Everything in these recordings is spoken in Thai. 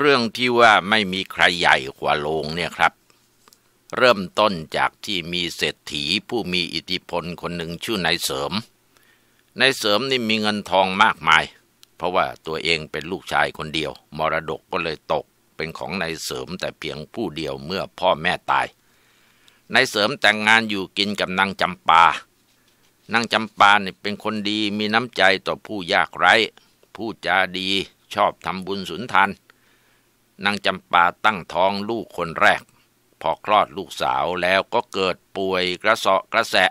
เรื่องที่ว่าไม่มีใครใหญ่กว่าโลงเนี่ยครับ เริ่มต้นจากที่มีเศรษฐีผู้มีอิทธิพลคนหนึ่งชื่อนายเสริมนายเสริมนี่มีเงินทองมากมาย เพราะว่าตัวเองเป็นลูกชายคนเดียว มรดกก็เลยตก เป็นของนายเสริมแต่เพียงผู้เดียวเมื่อพ่อแม่ตายนายเสริมแต่งงานอยู่กินกับนางจำปานางจำปาเนี่ยเป็นคนดีมีน้ำใจต่อผู้ยากไร้ผู้จาดีชอบทำบุญสุนทานนางจำปาตั้งท้องลูกคนแรก พอคลอดลูกสาวแล้วก็เกิดป่วยกระเสาะกระแสะ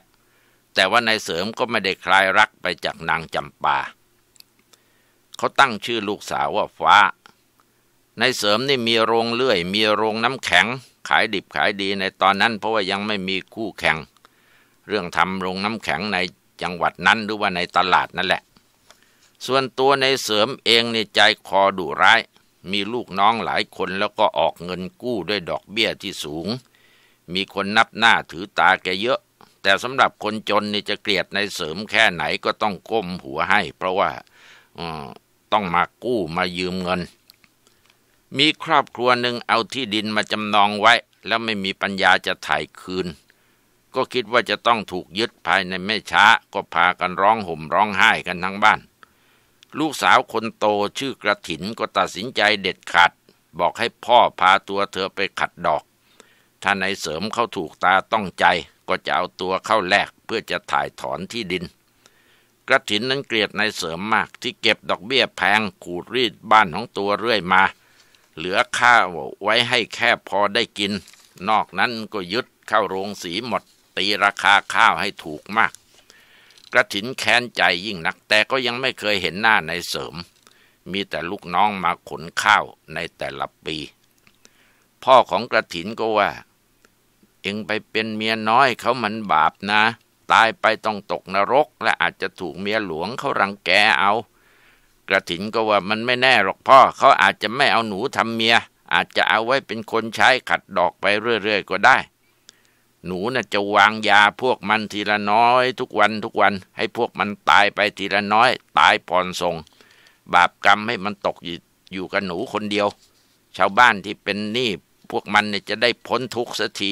แต่ว่านายเสริมก็ไม่ได้คลายรักไปจากนางจำปา เขาตั้งชื่อลูกสาวว่าฟ้านายเสริมนี่มีโรงเลื่อย มีโรงน้ำแข็ง ขายดิบขายดีในตอนนั้นเพราะว่ายังไม่มีคู่แข่งเรื่องทำโรงน้ำแข็งในจังหวัดนั้นหรือว่าในตลาดนั่นแหละ ส่วนตัวในเสริมเองในใจคอดุร้ายมีลูกน้องหลายคนแล้วก็ออกเงินกู้ด้วยดอกเบี้ยที่สูง มีคนนับหน้าถือตาแกเยอะ แต่สำหรับคนจนนี่จะเกลียดในเสริมแค่ไหนก็ต้องก้มหัวให้ เพราะว่าต้องมากู้มายืมเงิน มีครอบครัวหนึ่งเอาที่ดินมาจำนองไว้ แล้วไม่มีปัญญาจะถ่ายคืน ก็คิดว่าจะต้องถูกยึดภายในไม่ช้า ก็พากันร้องห่มร้องไห้กันทั้งบ้านลูกสาวคนโตชื่อกระถินก็ตัดสินใจเด็ดขาด บอกให้พ่อพาตัวเธอไปขัดดอกถ้านายเสริมเข้าถูกตาต้องใจ ก็จะเอาตัวเข้าแลกเพื่อจะถ่ายถอนที่ดินกระถินนั้นเกลียดนายเสริมมากที่เก็บดอกเบี้ยแพงขูดรีดบ้านของตัวเรื่อยมา เหลือข้าวไว้ให้แค่พอได้กิน นอกนั้นก็ยึดเข้าโรงสีหมด ตีราคาข้าวให้ถูกมากกระถินแค้นใจยิ่ง นักแต่ก็ยังไม่เคยเห็นหน้าในเสริม มีแต่ลูกน้องมาขนข้าวในแต่ละปี พ่อของกระถินก็ว่า เองไปเป็นเมียน้อยเขามันบาปนะ ตายไปต้องตกนรก และอาจจะถูกเมียหลวงเขารังแกเอา กระถินก็ว่ามันไม่แน่หรอกพ่อเขาอาจจะไม่เอาหนูทำเมีย อาจจะเอาไว้เป็นคนใช้ขัดดอกไปเรื่อยๆก็ได้หนูน่ะจะวางยาพวกมันทีละน้อยทุกวันทุกวันให้พวกมันตายไปทีละน้อยตายปอนทรง บาปกรรมให้มันตกอยู่กับหนูคนเดียว ชาวบ้านที่เป็นหนี้พวกมันเนี่ยจะได้พ้นทุกข์สักที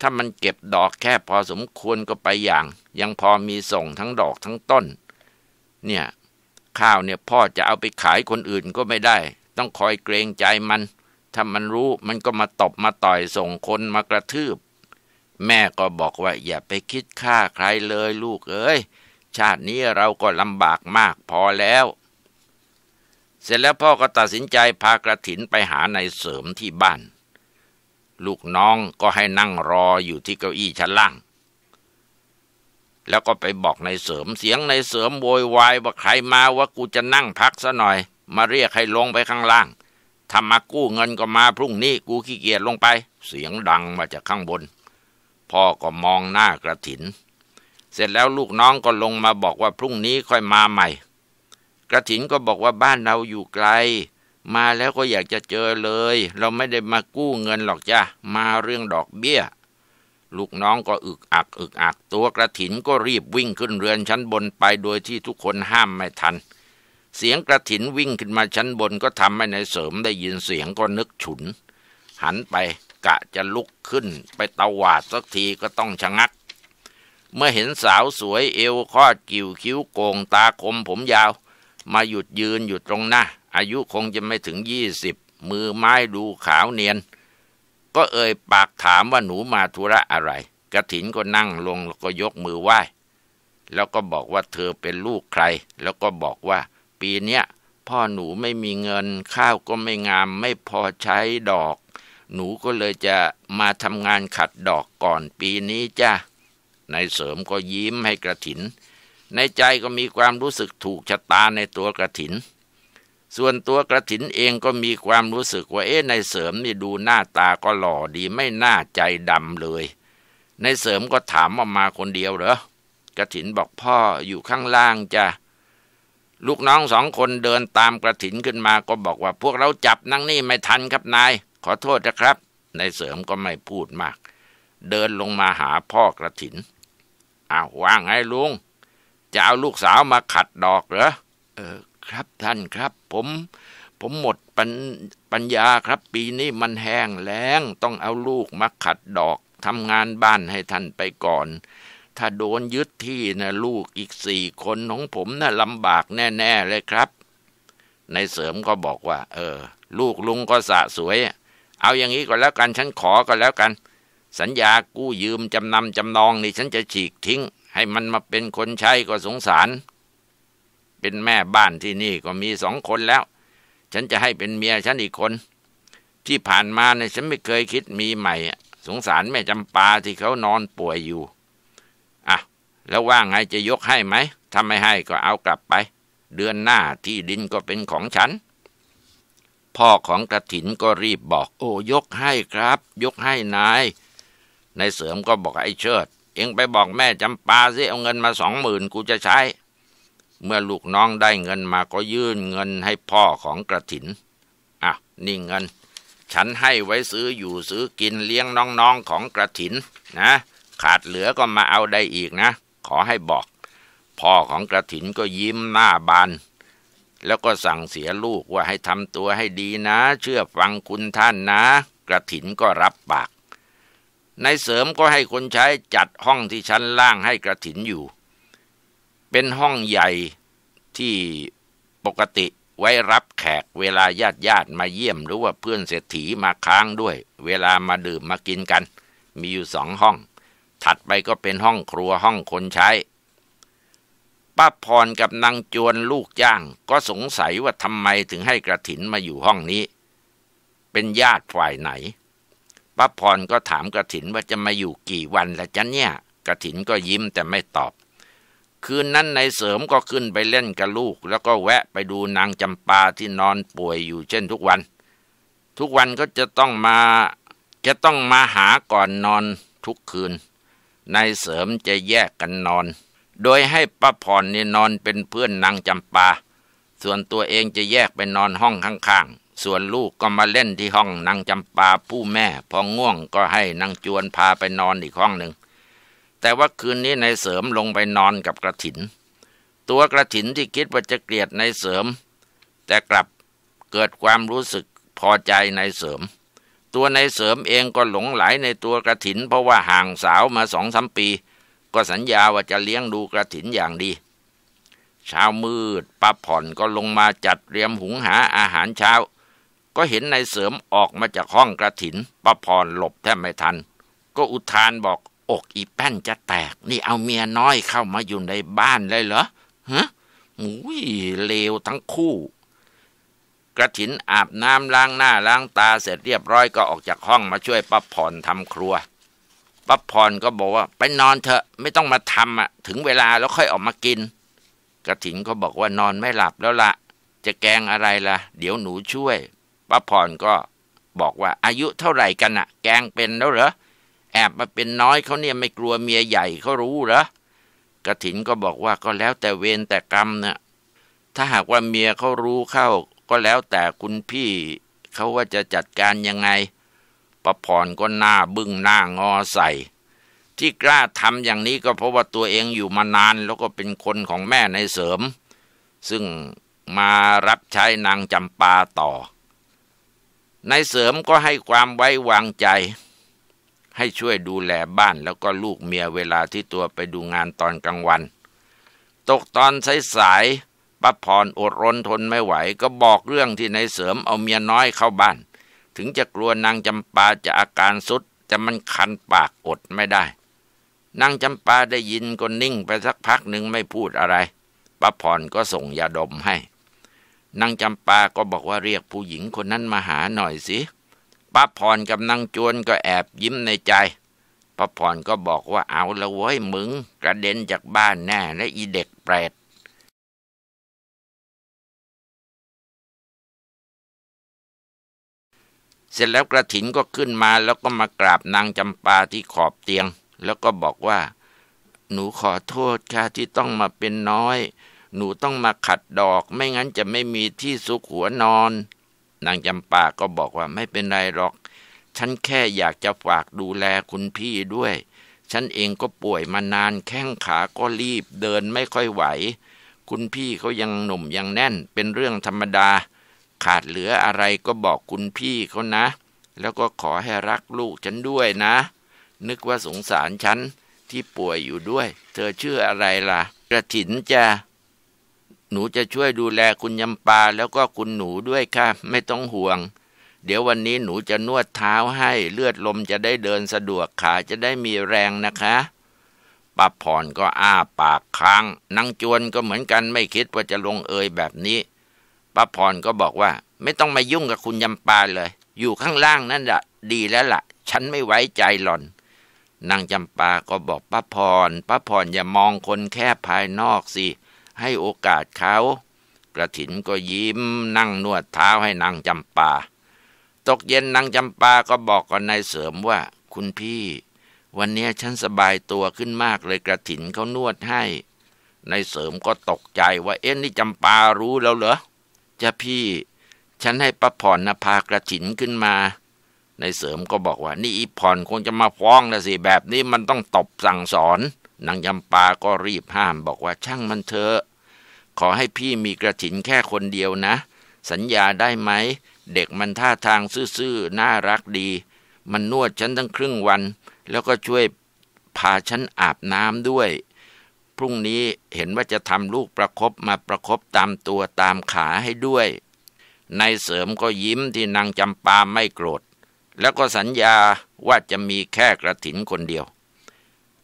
ถ้ามันเก็บดอกแค่พอสมควรก็ไปอย่างยังพอมีส่งทั้งดอกทั้งต้น เนี่ยข้าวเนี่ยพ่อจะเอาไปขายคนอื่นก็ไม่ได้ ต้องคอยเกรงใจมัน ถ้ามันรู้มันก็มาตบมาต่อยส่งคนมากระทืบแม่ก็บอกว่าอย่าไปคิดฆ่าใครเลยลูกเอ้ย ชาตินี้เราก็ลำบากมากพอแล้ว เสร็จแล้วพ่อก็ตัดสินใจพากระถินไปหาในเสริมที่บ้าน ลูกน้องก็ให้นั่งรออยู่ที่เก้าอี้ชั้นล่าง แล้วก็ไปบอกในเสริมเสียงในเสริมโวยวายว่าใครมาว่ากูจะนั่งพักซะหน่อย มาเรียกให้ลงไปข้างล่างทำมากู้เงินก็มาพรุ่งนี้ กูขี้เกียจลงไป เสียงดังมาจากข้างบนพ่อก็มองหน้ากระถิน เสร็จแล้วลูกน้องก็ลงมาบอกว่าพรุ่งนี้ค่อยมาใหม่ กระถินก็บอกว่าบ้านเราอยู่ไกล มาแล้วก็อยากจะเจอเลย เราไม่ได้มากู้เงินหรอกจ้ะมาเรื่องดอกเบี้ย ลูกน้องก็อึกอัก อึกอัก ตัวกระถินก็รีบวิ่งขึ้นเรือนชั้นบนไปโดยที่ทุกคนห้ามไม่ทัน เสียงกระถินวิ่งขึ้นมาชั้นบนก็ทำให้ในเสริมได้ยินเสียงก็นึกฉุน หันไปกะ จะลุกขึ้นไปตวาดสักทีก็ต้องชะงัก เมื่อเห็นสาวสวยเอว คอดกิ่วคิ้วโกงตาคมผมยาว มาหยุดยืนอยู่ตรงหน้า อายุคงจะไม่ถึงยี่สิบมือไม้ดูขาวเนียน ก็เอ่ยปากถามว่าหนูมาธุระอะไรกระถินก็นั่งลงแล้วก็ยกมือไหว้ แล้วก็บอกว่าเธอเป็นลูกใคร แล้วก็บอกว่า ปีเนี้ยพ่อหนูไม่มีเงิน ข้าวก็ไม่งามไม่พอใช้ดอกหนูก็เลยจะมาทำงานขัดดอกก่อนปีนี้จ้ะนายเสริมก็ยิ้มให้กระถิน ในใจก็มีความรู้สึกถูกชะตาในตัวกระถิน ส่วนตัวกระถินเองก็มีความรู้สึกว่าเอ๊ะนายเสริมนี่ดูหน้าตาก็หล่อดีไม่น่าใจดำเลย นายเสริมก็ถามว่ามาคนเดียวเหรอกระถินบอกพ่ออยู่ข้างล่างจ้ะลูกน้องสองคนเดินตามกระถินขึ้นมาก็บอกว่า พวกเราจับนั่งนี่ไม่ทันครับนายขอโทษนะครับ ในเสริมก็ไม่พูดมาก เดินลงมาหาพ่อกระถินอ้าวว่างไงลุงจะเอาลูกสาวมาขัดดอกเหรอเออ ครับท่านครับ ผม ผมหมดปัญปัญญาครับ ปีนี้มันแห้งแล้ง ต้องเอาลูกมาขัดดอกทำงานบ้านให้ท่านไปก่อน ถ้าโดนยึดที่นะลูกอีกสี่คนของผมนะ่ะลำบากแน่ๆเลยครับ ในเสริมก็บอกว่า เออ ลูกลุงก็สะสวยเอาอย่างนี้ก็แล้วกันฉันขอก็แล้วกัน สัญญากู้ยืมจำนำจำนองนี่ ฉันจะฉีกทิ้ง ให้มันมาเป็นคนใช้ก็สงสาร เป็นแม่บ้านที่นี่ก็มีสองคนแล้ว ฉันจะให้เป็นเมียฉันอีกคน ที่ผ่านมาเนี่ยฉันไม่เคยคิดมีใหม่สงสารแม่จำปาที่เขานอนป่วยอยู่อ่ะแล้วว่าไงจะยกให้ไหมถ้าไม่ให้ก็เอากลับไป เดือนหน้าที่ดินก็เป็นของฉันพ่อของกระถินก็รีบบอก โอ้ ยกให้ครับ ยกให้นายนายเสริมก็บอกไอ้เชิดเองไปบอกแม่จำปาสิ เอาเงินมาสองหมื่นกูจะใช้ เมื่อลูกน้องได้เงินมาก็ยื่นเงินให้พ่อของกระถิน อ่ะ นี่เงิน ฉันให้ไว้ซื้ออยู่ซื้อกินเลี้ยงน้องๆของกระถินนะ ขาดเหลือก็มาเอาได้อีกนะ ขอให้บอก พ่อของกระถินก็ยิ้มหน้าบานแล้วก็สั่งเสียลูกว่าให้ทำตัวให้ดีนะเชื่อฟังคุณท่านนะกระถินก็รับปากนายเสริมก็ให้คนใช้จัดห้องที่ชั้นล่างให้กระถินอยู่ เป็นห้องใหญ่ที่ปกติไว้รับแขกเวลาญาติญาติมาเยี่ยมหรือว่าเพื่อนเศรษฐีมาค้างด้วย เวลามาดื่มมากินกัน มีอยู่สองห้อง ถัดไปก็เป็นห้องครัวห้องคนใช้ป้าพรกับนางจวนลูกจ้าง ก็สงสัยว่าทำไมถึงให้กระถินมาอยู่ห้องนี้ เป็นญาติฝ่ายไหนป้าพรก็ถามกระถินว่าจะมาอยู่กี่วันละจ๊ะเนี่ยกระถินก็ยิ้มแต่ไม่ตอบ คืนนั้นนายเสริมก็ขึ้นไปเล่นกับลูก แล้วก็แวะไปดูนางจำปาที่นอนป่วยอยู่เช่นทุกวัน ทุกวันก็จะต้องมาจะต้องมาหาก่อนนอนทุกคืนนายเสริมจะแยกกันนอนโดยให้ป้าพรนี่นอนเป็นเพื่อนนางจำปา ส่วนตัวเองจะแยกไปนอนห้องข้างๆ ส่วนลูกก็มาเล่นที่ห้องนางจำปาผู้แม่พอง่วงก็ให้นางจวนพาไปนอนอีกห้องหนึ่ง แต่ว่าคืนนี้นายเสริมลงไปนอนกับกระถิน ตัวกระถินที่คิดว่าจะเกลียดนายเสริม แต่กลับเกิดความรู้สึกพอใจนายเสริม ตัวนายเสริมเองก็หลงไหลในตัวกระถิน เพราะว่าห่างสาวมาสองสามปีก็สัญญาว่าจะเลี้ยงดูกระถินอย่างดี เช้ามืดป้าผ่อนก็ลงมาจัดเตรียมหุงหาอาหารเช้า ก็เห็นนายเสริมออกมาจากห้องกระถินป้าผ่อนหลบแทบไม่ทัน ก็อุทานบอกอกอีแป้นจะแตก นี่เอาเมียน้อยเข้ามาอยู่ในบ้านเลยเหรอฮะหูยเลวทั้งคู่ กระถินอาบน้ำล้างหน้าล้างตาเสร็จเรียบร้อยก็ออกจากห้องมาช่วยป้าผ่อนทำครัวป้าพรก็บอกว่า ไปนอนเถอะไม่ต้องมาทำอะถึงเวลาแล้วค่อยออกมากินกระถินก็บอกว่านอนไม่หลับแล้วละจะแกงอะไรละ่ะ เดี๋ยวหนูช่วยป้าพรก็บอกว่าอายุเท่าไหร่กันอะแกงเป็นแล้วเหรอแอบมาเป็นน้อยเขาเนี่ยไม่กลัวเมียใหญ่เขารู้เหรอกระถินก็บอกว่าก็แล้วแต่เวรแต่กรรมเนะ่ยถ้าหากว่าเมียเขารู้เข้า ก็แล้วแต่คุณพี่เขาว่าจะจัดการยังไงประพรก็หน้าบึ้งหน้างอใส่ที่กล้าทำอย่างนี้ก็เพราะว่าตัวเองอยู่มานานแล้วก็เป็นคนของแม่ในเสริมซึ่งมารับใช้นางจำปาต่อ ในเสริมก็ให้ความไว้วางใจ ให้ช่วยดูแลบ้าน แล้วก็ลูกเมียเวลาที่ตัวไปดูงานตอนกลางวัน ตกตอนสายๆป้าพรอดรนทนไม่ไหว ก็บอกเรื่องที่ในเสริมเอาเมียน้อยเข้าบ้านถึงจะกลัวนางจำปาจะอาการสุดจะมันคันปากอดไม่ได้ นางจำปาได้ยินก็นิ่งไปสักพักหนึ่งไม่พูดอะไรป้าพรก็ส่งยาดมให้ นางจำปาก็บอกว่าเรียกผู้หญิงคนนั้นมาหาหน่อยสิป้าพรกับนางจวนก็แอบยิ้มในใจป้าพรก็บอกว่าเอาละเว้ยมึงกระเด็นจากบ้านแน่และอีเด็กแปลกเสร็จแล้วกระถินก็ขึ้นมาแล้วก็มากราบนางจำปาที่ขอบเตียงแล้วก็บอกว่า หนูขอโทษค่ะที่ต้องมาเป็นน้อย หนูต้องมาขัดดอกไม่งั้นจะไม่มีที่ซุกหัวนอน นางจำปาก็บอกว่าไม่เป็นไรหรอก ฉันแค่อยากจะฝากดูแลคุณพี่ด้วย ฉันเองก็ป่วยมานานแข้งขาก็รีบเดินไม่ค่อยไหว คุณพี่เขายังหนุ่มยังแน่นเป็นเรื่องธรรมดาขาดเหลืออะไรก็บอกคุณพี่เขานะ แล้วก็ขอให้รักลูกฉันด้วยนะ นึกว่าสงสารฉันที่ป่วยอยู่ด้วย เธอชื่ออะไรล่ะกระถินจะ หนูจะช่วยดูแลคุณยำปา แล้วก็คุณหนูด้วยค่ะ ไม่ต้องห่วง เดี๋ยววันนี้หนูจะนวดเท้าให้ เลือดลมจะได้เดินสะดวกขาจะได้มีแรงนะคะป้าพรก็อ้าปากค้างนางจวนก็เหมือนกันไม่คิดว่าจะลงเอยแบบนี้ป้าพรก็บอกว่า ไม่ต้องมายุ่งกับคุณยำปาเลย อยู่ข้างล่างนั่นแหละดีแล้วละ่ะ ฉันไม่ไว้ใจหล่อนนางจำปาก็บอกป้าพรป้าพรอย่ามองคนแค่ภายนอกสิให้โอกาสเขา กระถินก็ยิ้มนั่งนวดเท้าให้นางจำปา ตกเย็นนางจำปาก็บอกกับนายเสริมว่า คุณพี่ วันนี้ฉันสบายตัวขึ้นมากเลยกระถินเขานวดให้นายเสริมก็ตกใจว่าเอ็นนี่จำปารู้แล้วเหรอจ้าพี่ฉันให้ป้าผ่อนนะพากระฉินขึ้นมา ในเสริมก็บอกว่านี่อีผ่อนคงจะมาฟ้องนะสิ แบบนี้มันต้องตบสั่งสอนนางยำปาก็รีบห้ามบอกว่าช่างมันเถอะขอให้พี่มีกระถินแค่คนเดียวนะ สัญญาได้ไหม เด็กมันท่าทางซื่อๆ น่ารักดี มันนวดฉันตั้งครึ่งวัน แล้วก็ช่วยพาฉันอาบน้ำด้วยพรุ่งนี้เห็นว่าจะทำลูกประครบมาประครบตามตัวตามขาให้ด้วยนายเสริมก็ยิ้มที่นางจำปาไม่โกรธ แล้วก็สัญญาว่าจะมีแค่กระถินคนเดียว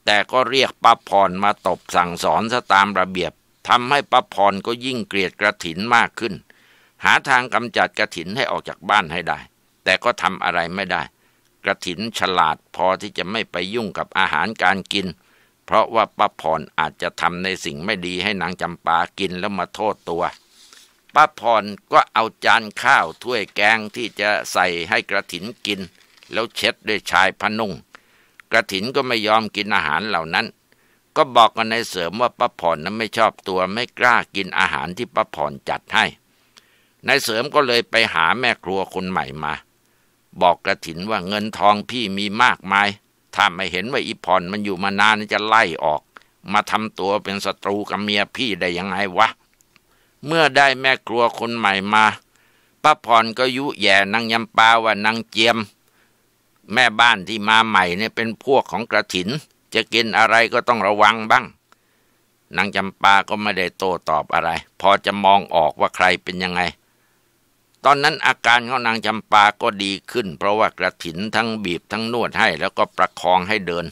แต่ก็เรียกป้าพรมาตบสั่งสอนซะตามระเบียบทำให้ป้าพรก็ยิ่งเกลียดกระถินมากขึ้น หาทางกำจัดกระถินให้ออกจากบ้านให้ได้ แต่ก็ทำอะไรไม่ได้ กระถินฉลาดพอที่จะไม่ไปยุ่งกับอาหารการกินพราะว่าป้าพรอาจจะทำในสิ่งไม่ดีให้นางจำปากินแล้วมาโทษตัวป้าพรก็เอาจานข้าวถ้วยแกงที่จะใส่ให้กระถินกิน แล้วเช็ดด้วยชายพนุ่งกระถินก็ไม่ยอมกินอาหารเหล่านั้น ก็บอกกันในเสริมว่าป้าพรนั้นไม่ชอบตัวไม่กล้ากินอาหารที่ป้าพรจัดให้นายเสริมก็เลยไปหาแม่ครัวคนใหม่มา บอกกระถินว่าเงินทองพี่มีมากมายถ้าไม่เห็นว่าอีพรมันอยู่มานานจะไล่ออก มาทำตัวเป็นศัตรูกับเมียพี่ได้ยังไงวะ เมื่อได้แม่ครัวคนใหม่มาป้าพรก็ยุแย่นางยำปาว่านางเจียม แม่บ้านที่มาใหม่เนี่ยเป็นพวกของกระถิน จะกินอะไรก็ต้องระวังบ้างนางจำปาก็ไม่ได้โตตอบอะไร พอจะมองออกว่าใครเป็นยังไงตอนนั้นอาการของนางจำปาก็ดีขึ้นเพราะว่ากระถินทั้งบีบทั้งนวดให้แล้วก็ประคองให้เดิน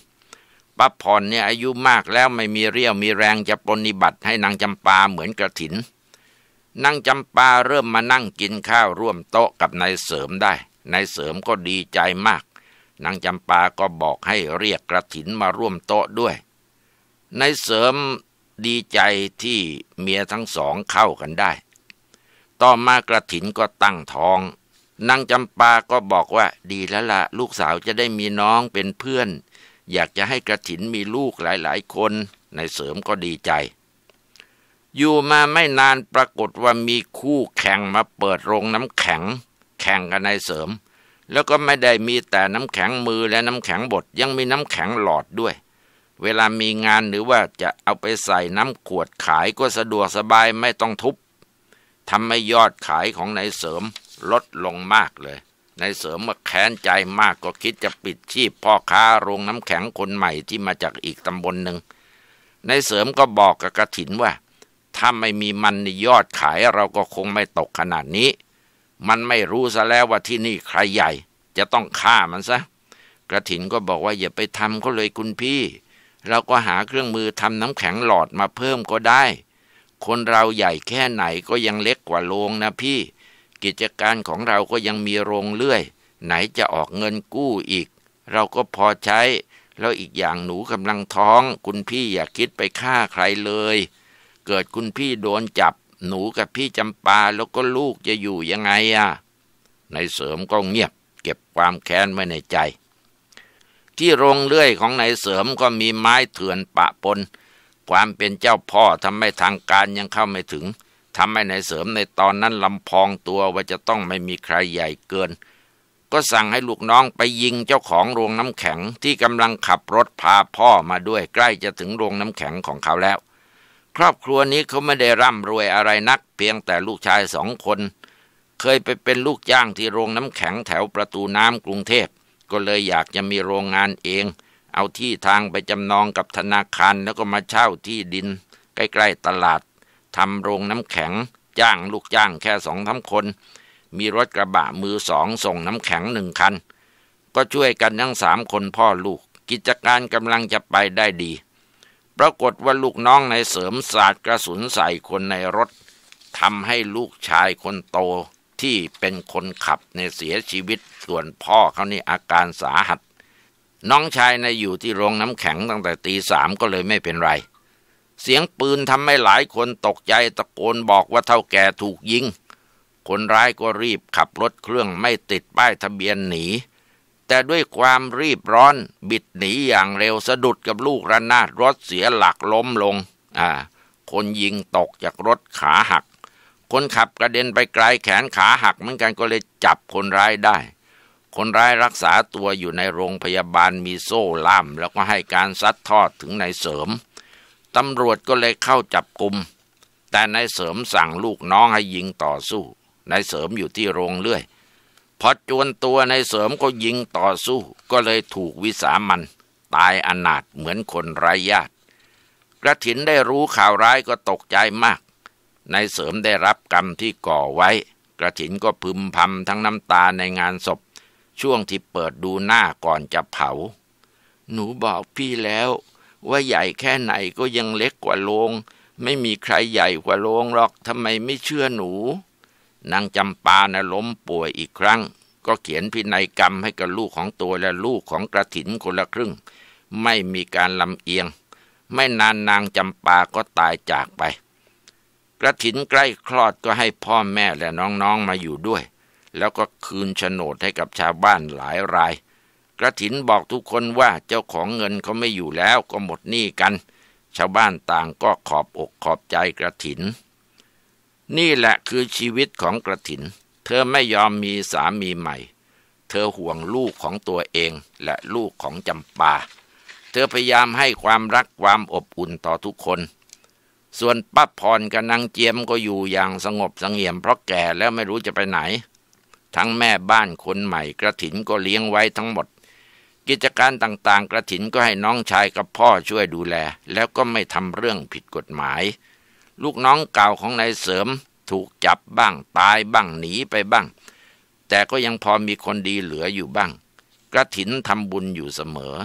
ป้าพรเนี่ยอายุมากแล้วไม่มีเรี่ยวมีแรงจะปนิบัติให้นางจำปาเหมือนกระถินนางจำปาเริ่มมานั่งกินข้าวร่วมโต๊ะกับนายเสริมได้นายเสริมก็ดีใจมาก นางจำปาก็บอกให้เรียกกระถินมาร่วมโต๊ะด้วยนายเสริมดีใจที่เมียทั้งสองเข้ากันได้ต่อมากระถินก็ตั้งท้องนางจำปาก็บอกว่าดีแล้วละลูกสาวจะได้มีน้องเป็นเพื่อน อยากจะให้กระถินมีลูกหลาย ๆ คนนายเสริมก็ดีใจ อยู่มาไม่นานปรากฏว่ามีคู่แข่งมาเปิดโรงน้ำแข็งแข่งกับนายเสริม แล้วก็ไม่ได้มีแต่น้ำแข็งมือและน้ำแข็งบด ยังมีน้ำแข็งหลอดด้วย เวลามีงานหรือว่าจะเอาไปใส่น้ำขวดขายก็สะดวกสบายไม่ต้องทุบทำให้ยอดขายของนายเสริม ลดลงมากเลย นายเสริมมาแค้นใจมากก็คิดจะปิดชีพ พ่อค้าโรงน้ำแข็งคนใหม่ที่มาจากอีกตำบลหนึ่งนายเสริมก็บอกกับกระถินว่า ถ้าไม่มีมันในยอดขายเราก็คงไม่ตกขนาดนี้ มันไม่รู้ซะแล้วว่าที่นี่ใครใหญ่จะต้องฆ่ามันซะ กระถินก็บอกว่าอย่าไปทำเขาเลยคุณพี่เราก็หาเครื่องมือทำน้ำแข็งหลอดมาเพิ่มก็ได้คนเราใหญ่แค่ไหนก็ยังเล็กกว่าโรงนะพี่ กิจการของเราก็ยังมีโรงเลื่อยไหนจะออกเงินกู้อีก เราก็พอใช้แล้วอีกอย่างหนูกำลังท้อง คุณพี่อย่าคิดไปฆ่าใครเลย เกิดคุณพี่โดนจับ หนูกับพี่จำปาแล้วก็ลูกจะอยู่ยังไงอะ่ะในเสริมก็เงียบ เก็บความแค้นไว้ในใจ ที่โรงเลื่อยของนายเสริมก็มีไม้เถื่อนปะปนความเป็นเจ้าพ่อทำให้ทางการยังเข้าไม่ถึงทำให้ในเสริมในตอนนั้นลำพองตัวว่าจะต้องไม่มีใครใหญ่เกิน ก็สั่งให้ลูกน้องไปยิงเจ้าของโรงน้ำแข็งที่กำลังขับรถพาพ่อมาด้วยใกล้จะถึงโรงน้ำแข็งของเขาแล้ว ครอบครัวนี้เขาไม่ได้ร่ำรวยอะไรนัก เพียงแต่ลูกชายสองคน เคยไปเป็นลูกจ้างที่โรงน้ำแข็งแถวประตูน้ำกรุงเทพก็เลยอยากจะมีโรงงานเองเอาที่ทางไปจำนองกับธนาคาร แล้วก็มาเช่าที่ดินใกล้ๆตลาดทำโรงน้ำแข็ง จ้างลูกจ้างแค่สองทั้งคน มีรถกระบะมือสอง ส่งน้ำแข็งหนึ่งคัน ก็ช่วยกันทั้งสามคนพ่อลูก กิจการกำลังจะไปได้ดี ปรากฏว่าลูกน้องในเสริมศาสตร์กระสุนใส่คนในรถทำให้ลูกชายคนโตที่เป็นคนขับในเสียชีวิต ส่วนพ่อเขานี่อาการสาหัสน้องชายนายอยู่ที่โรงน้ำแข็งตั้งแต่ตีสามก็เลยไม่เป็นไร เสียงปืนทำให้หลายคนตกใจตะโกนบอกว่าเท่าแก่ถูกยิง คนร้ายก็รีบขับรถเครื่องไม่ติดป้ายทะเบียนหนี แต่ด้วยความรีบร้อนบิดหนีอย่างเร็วสะดุดกับลูกระนาดรถเสียหลักล้มลงอ่าคนยิงตกจากรถขาหัก คนขับกระเด็นไปไกลแขนขาหักเหมือนกันก็เลยจับคนร้ายได้คนร้ายรักษาตัวอยู่ในโรงพยาบาลมีโซ่ล่ามแล้วก็ให้การซัดทอดถึงนายเสริม ตำรวจก็เลยเข้าจับกลุ่มแต่นายเสริมสั่งลูกน้องให้ยิงต่อสู้ นายเสริมอยู่ที่โรงเลื่อยพอจวนตัวนายเสริมก็ยิงต่อสู้ ก็เลยถูกวิสามันตายอนาถเหมือนคนไร้ญาติ กระถินได้รู้ข่าวร้ายก็ตกใจมาก นายเสริมได้รับกรรมที่ก่อไว้ กระถินก็พึมพำทั้งน้ำตาในงานศพช่วงที่เปิดดูหน้าก่อนจะเผา หนูบอกพี่แล้วว่าใหญ่แค่ไหนก็ยังเล็กกว่าโลง ไม่มีใครใหญ่กว่าโลงหรอก ทำไมไม่เชื่อหนู นางจำปานะล้มป่วยอีกครั้ง ก็เขียนพินัยกรรมให้กับลูกของตัวและลูกของกระถินคนละครึ่ง ไม่มีการลำเอียง ไม่นานนางจำปาก็ตายจากไป กระถินใกล้คลอดก็ให้พ่อแม่และน้องๆมาอยู่ด้วยแล้วก็คืนโฉนดให้กับชาวบ้านหลายราย กระถินบอกทุกคนว่าเจ้าของเงินเขาไม่อยู่แล้วก็หมดหนี้กัน ชาวบ้านต่างก็ขอบอกขอบใจกระถิน นี่แหละคือชีวิตของกระถิน เธอไม่ยอมมีสามีใหม่ เธอห่วงลูกของตัวเองและลูกของจำปา เธอพยายามให้ความรักความอบอุ่นต่อทุกคน ส่วนป้าพรกับนางเจียมก็อยู่อย่างสงบสงเงียมเพราะแก่แล้วไม่รู้จะไปไหนทั้งแม่บ้านคนใหม่ กระถินก็เลี้ยงไว้ทั้งหมด กิจการต่างๆ กระถินก็ให้น้องชายกับพ่อช่วยดูแล แล้วก็ไม่ทำเรื่องผิดกฎหมาย ลูกน้องเก่าของนายเสริมถูกจับบ้างตายบ้างหนีไปบ้าง แต่ก็ยังพอมีคนดีเหลืออยู่บ้าง กระถินทำบุญอยู่เสมอ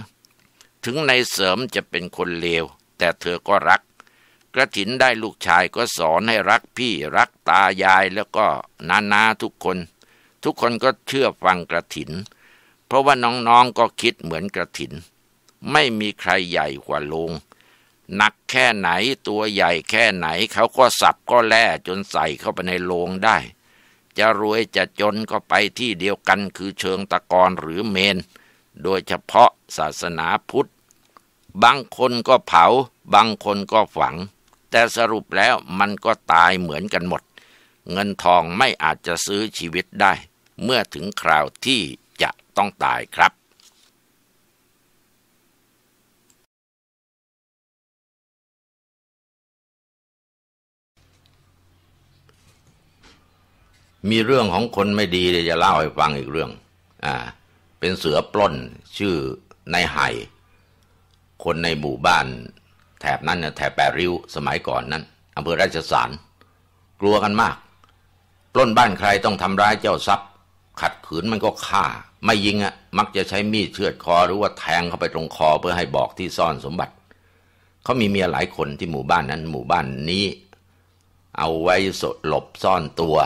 ถึงนายเสริมจะเป็นคนเลว แต่เธอก็รัก กระถินได้ลูกชายก็สอนให้รักพี่รักตายายแล้วก็นานาทุกคนทุกคนก็เชื่อฟังกระถิน เพราะว่าน้องๆ ก็คิดเหมือนกระถิน ไม่มีใครใหญ่กว่าลุงหนักแค่ไหนตัวใหญ่แค่ไหนเขาก็สับก็แล่จนใส่เข้าไปในโลงได้ จะรวยจะจนก็ไปที่เดียวกันคือเชิงตะกอนหรือเมน โดยเฉพาะศาสนาพุทธ บางคนก็เผา บางคนก็ฝัง แต่สรุปแล้วมันก็ตายเหมือนกันหมด เงินทองไม่อาจจะซื้อชีวิตได้เมื่อถึงคราวที่จะต้องตายครับ มีเรื่องของคนไม่ดี จะเล่าให้ฟังอีกเรื่อง อ่า เป็นเสือ ปล้นชื่อนายไห่ คนในหมู่บ้าน แถบนั้นนแถบแปริ้ว สมัยก่อนนั้นอำเภอราชสาร กลัวกันมาก ปล้นบ้านใครต้องทำร้ายเจ้าทรัพย์ขัดขืนมันก็ฆ่า ไม่ยิงอะ่ะ มักจะใช้มีดเชือดคอหรือว่าแทงเข้าไปตรงคอเพื่อให้บอกที่ซ่อนสมบัติ เขามีเมียหลายคนที่หมู่บ้านนั้นหมู่บ้านนี้ เอาไว้สดหลบซ่อนตัว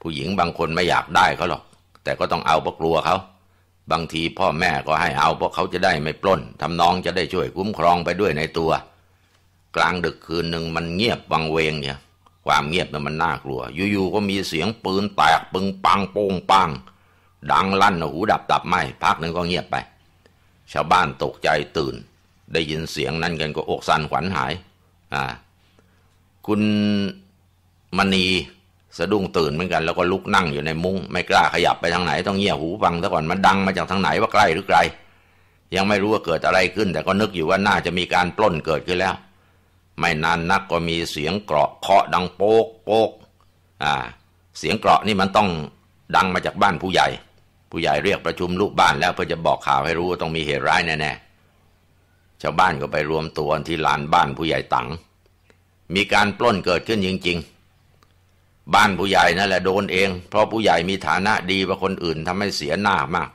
ผู้หญิงบางคนไม่อยากได้เขาหรอก แต่ก็ต้องเอาเพราะกลัวเขา บางทีพ่อแม่ก็ให้เอา เพราะเขาจะได้ไม่ปล้นทำน้องจะได้ช่วยคุ้มครองไปด้วยในตัว กลางดึกคืนหนึ่งมันเงียบวังเวงเนี่ยความเงียบนมันน่ากลัว อยู่ๆก็มีเสียงปืนแตกปึงปังโป้งปังดังลั่น หูดับตับไหมพักหนึ่งก็เงียบไป ชาวบ้านตกใจตื่น ได้ยินเสียงนั้นกันก็อกสั่นขวัญหายอ่าคุณมณีสะดุ้งตื่นเหมือนกันแล้วก็ลุกนั่งอยู่ในมุง้ง ไม่กล้าขยับไปทางไหน ต้องเงียยหูฟังซะก่อนมันดังมาจากทางไหนว่าใกล้หรือไกล ยังไม่รู้ว่าเกิดอะไรขึ้น แต่ก็นึกอยู่ว่าน่าจะมีการปล้นเกิดขึ้นแล้วไม่นานนักก็มีเสียงเกราะ เคาะดังโป๊กโป๊กอ่าเสียงเกราะนี่มันต้องดังมาจากบ้านผู้ใหญ่ ผู้ใหญ่เรียกประชุมลูกบ้านแล้วเพื่อจะบอกข่าวให้รู้ว่าต้องมีเหตุร้ายแน่ๆชาวบ้านก็ไปรวมตัวที่ลานบ้านผู้ใหญ่ตัง มีการปล้นเกิดขึ้นจริงๆบ้านผู้ใหญ่นั่นแหละโดนเอง เพราะผู้ใหญ่มีฐานะดีกว่าคนอื่นทำให้เสียหน้ามาก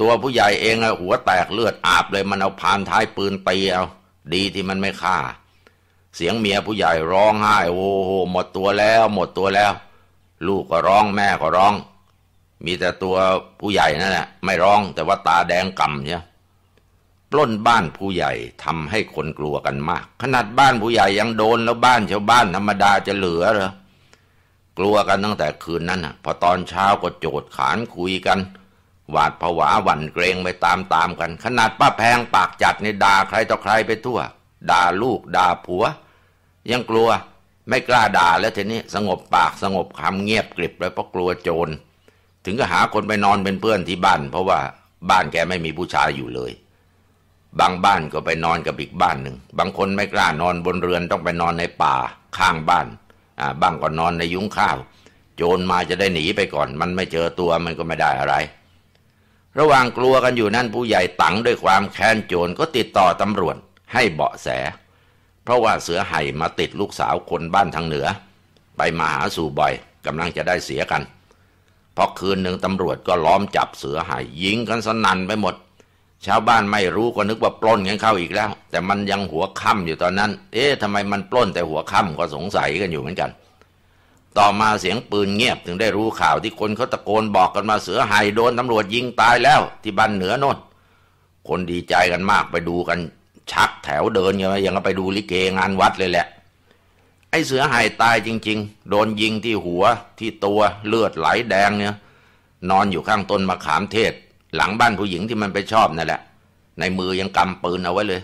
ตัวผู้ใหญ่เองอะหัวแตกเลือดอาบเลยมันเอาพานท้ายปืนตีเอาดีที่มันไม่ฆ่าเสียงเมียผู้ใหญ่ร้องไห้โอ้โหหมดตัวแล้วหมดตัวแล้ว ลูกก็ร้องแม่ก็ร้อง มีแต่ตัวผู้ใหญ่นั่นแหละไม่ร้องแต่ว่าตาแดงกำเนี่ยปล้นบ้านผู้ใหญ่ทำให้คนกลัวกันมาก ขนาดบ้านผู้ใหญ่ยังโดนแล้วบ้านชาวบ้านธรรมดาจะเหลือเหรอกลัวกันตั้งแต่คืนนั้นพอตอนเช้าก็โจดขานคุยกันหวาดผวาหวั่นเกรงไปตามๆกัน ขนาดป้าแพงปากจัดนี่ด่าใครต่อใครไปทั่วด่าลูกด่าผัว ยังกลัวไม่กล้าด่าแล้วทีนี้สงบปากสงบคำเงียบกริบเลยเพราะกลัวโจร ถึงก็หาคนไปนอนเป็นเพื่อนที่บ้าน เพราะว่าบ้านแกไม่มีผู้ชายอยู่เลย บางบ้านก็ไปนอนกับอีกบ้านหนึ่งบางคนไม่กล้านอนบนเรือนต้องไปนอนในป่าข้างบ้านอ่าบ้างก็นอนในยุ้งข้าวโจรมาจะได้หนีไปก่อน มันไม่เจอตัวมันก็ไม่ได้อะไร ระหว่างกลัวกันอยู่นั่นผู้ใหญ่ตังด้วยความแค้นโจรก็ติดต่อตำรวจให้เบาะแส เพราะว่าเสือไห่มาติดลูกสาวคนบ้านทางเหนือ ไปมาหาสู่บ่อยกำลังจะได้เสียกันพอคืนหนึ่งตำรวจก็ล้อมจับเสือไห่ยิงกันสนั่นไปหมดชาวบ้านไม่รู้ก็นึกว่าปล้นกันเข้าอีกแล้ว แต่มันยังหัวค่ำอยู่ตอนนั้น เอ๊ะทำไมมันปล้นแต่หัวค่ำก็สงสัยกันอยู่เหมือนกัน ต่อมาเสียงปืนเงียบถึงได้รู้ข่าวที่คนเขาตะโกนบอกกันมาเสือไห่โดนตำรวจยิงตายแล้ว ที่บ้านเหนือโน่นคนดีใจกันมากไปดูกันชักแถวเดินอย่างไรอย่างไปดูลิเกงานวัดเลยแหละ ไอ้เสือหายตายจริงๆ โดนยิงที่หัวที่ตัวเลือดไหลแดงเนี่ยนอนอยู่ข้างต้นมะขามเทศ หลังบ้านผู้หญิงที่มันไปชอบนั่นแหละ ในมือยังกำปืนเอาไว้เลย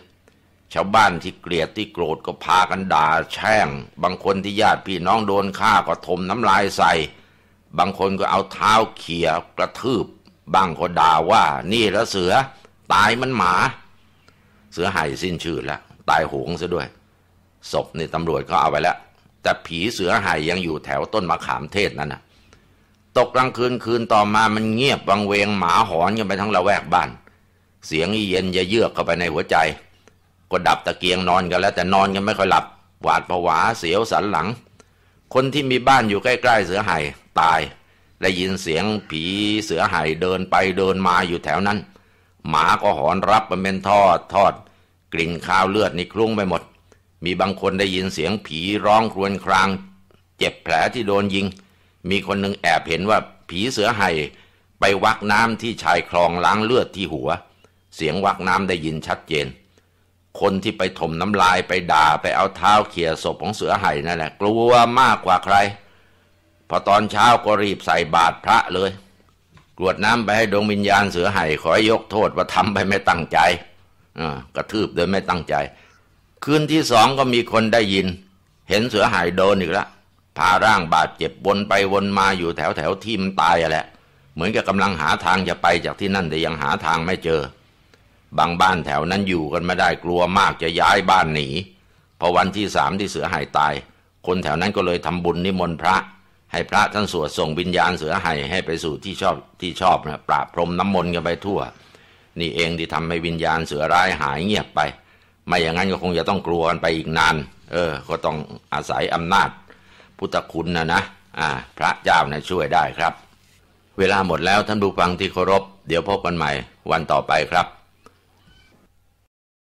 ชาวบ้านที่เกลียดที่โกรธก็พากันด่าแช่ง บางคนที่ญาติพี่น้องโดนฆ่าก็ทมน้ำลายใส่ บางคนก็เอาเท้าเขี่ยกระทืบ บางก็ด่าว่า นี่ละเสือ ตายมันหมาเสือหายสิ้นชื่อแล้วตายโหงซะด้วยศพนี่ตำรวจก็เอาไปแล้วแต่ผีเสือหายยังอยู่แถวต้นมะขามเทศนั่นนะตกกลางคืนคืนต่อมามันเงียบวังเวงหมาหอนกันไปทั้งละแวกบ้าน เสียงเย็นยะเยือกเข้าไปในหัวใจ ก็ดับตะเกียงนอนกันแล้ว แต่นอนกันไม่ค่อยหลับ หวาดผวาเสียวสันหลัง คนที่มีบ้านอยู่ใกล้ๆเสือหายตายและยินเสียงผีเสือหายเดินไปเดินมาอยู่แถวนั้นหมาก็หอนรับเป็นทอดทอด กลิ่นคาวเลือดนี่คลุ้งไปหมด มีบางคนได้ยินเสียงผีร้องครวญครางเจ็บแผลที่โดนยิง มีคนหนึ่งแอบเห็นว่าผีเสือไห่ไปวักน้ำที่ชายคลองล้างเลือดที่หัว เสียงวักน้ำได้ยินชัดเจน คนที่ไปถมน้ำลายไปด่าไปเอาเท้าเขี่ยศพของเสือไห่นั่นแหละ กลัวมากกว่าใคร พอตอนเช้าก็รีบใส่บาตรพระเลยกรวดน้ำไปให้ดวงวิญญาณเสือไห่ขอให้ยกโทษว่าทำไปไม่ตั้งใจกระทืบโดยไม่ตั้งใจคืนที่สองก็มีคนได้ยิน เห็นเสือไห่โดนอีกแล้วพาร่างบาดเจ็บวนไปวนมาอยู่แถวแถวที่มันตายอะแหละเหมือนกับกำลังหาทางจะไปจากที่นั่นแต่ยังหาทางไม่เจอ บางบ้านแถวนั้นอยู่กันไม่ได้กลัวมากจะย้ายบ้านหนีพอวันที่สามที่เสือหายตาย คนแถวนั้นก็เลยทำบุญนิมนต์พระให้พระท่านสวดส่งวิญญาณเสือไห้ให้ไปสู่ที่ชอบที่ชอบนะปราบพรมน้ำมนต์กันไปทั่ว นี่เองที่ทำให้วิญญาณเสือร้ายหายเงียบไป ไม่อย่างนั้นก็คงจะต้องกลัวกันไปอีกนาน เออ ก็ต้องอาศัยอำนาจพุทธคุณนะนะอ่า พระเจ้าเนะช่วยได้ครับ เวลาหมดแล้วท่านดูฟังที่เคารพ เดี๋ยวพบกันใหม่ วันต่อไปครับ